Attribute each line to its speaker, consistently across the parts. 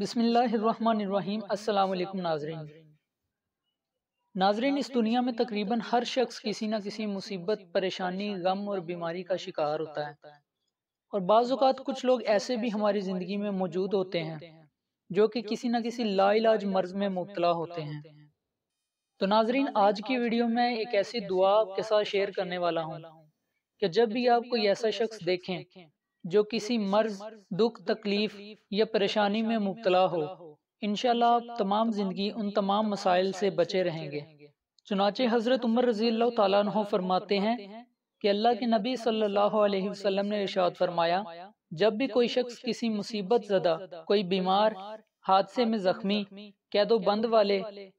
Speaker 1: बिसमीम नाजरीन नाजरीन इस दुनिया में तकरीबन हर शख्स किसी न किसी मुसीबत परेशानी गम और बीमारी का शिकार होता है और बाज़ात कुछ लोग ऐसे भी हमारी ज़िंदगी में मौजूद होते हैं जो कि किसी न किसी लाइलाज मर्ज में मुबतला होते हैं तो नाजरीन आज की वीडियो में एक ऐसी दुआ के साथ शेयर करने वाला हूँ कि जब भी आप कोई ऐसा शख्स देखें जो किसी मर्ज दुख तकलीफ या परेशानी में मुबतला हो इनशाला आप तमाम जिंदगी उन तमाम मसाइल से बचे रहेंगे चुनाचे हजरत उमर रजी तु फरमाते हैं कि अल्लाह के नबी सल्लल्लाहु अलैहि वसल्लम ने इरशाद फरमाया जब भी कोई शख्स किसी मुसीबत जदा कोई बीमार हादसे में जख्मी कैदो बंद वाले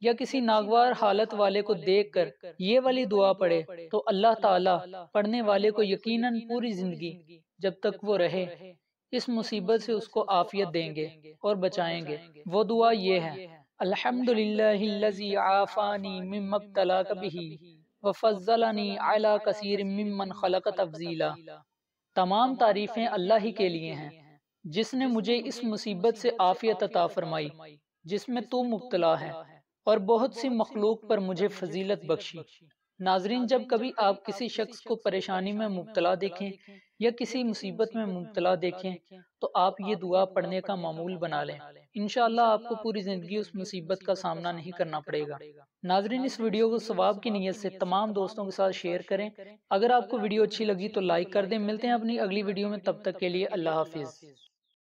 Speaker 1: या किसी नागवार हालत वाले को देख कर ये वाली दुआ पड़े तो अल्लाह ताला पढ़ने वाले को यकीनन पूरी जिंदगी जब तक वो रहे इस मुसीबत से उसको आफियत देंगे और बचाएंगे वो दुआ ये है अल्हम्दुलिल्लाह तमाम तारीफें अल्लाह ही के लिए हैं जिसने मुझे इस मुसीबत से आफियत अता फरमाई जिसमें तू मुबतला है और बहुत सी मखलूक पर मुझे फजीलत बख्शी नाजरीन जब कभी आप किसी शख्स को परेशानी में मुबतला देखें या किसी मुसीबत में मुबतला देखें तो आप तो ये दुआ पढ़ने का मामूल बना लें इनशाला आपको पूरी जिंदगी उस मुसीबत का सामना नहीं करना पड़ेगा नाजरीन इस वीडियो को स्वाब की नीयत से तमाम दोस्तों के साथ शेयर करें अगर आपको वीडियो अच्छी लगी तो, तो लाइक कर दें मिलते हैं अपनी अगली वीडियो में तब तक के लिए अल्लाह हाफिज़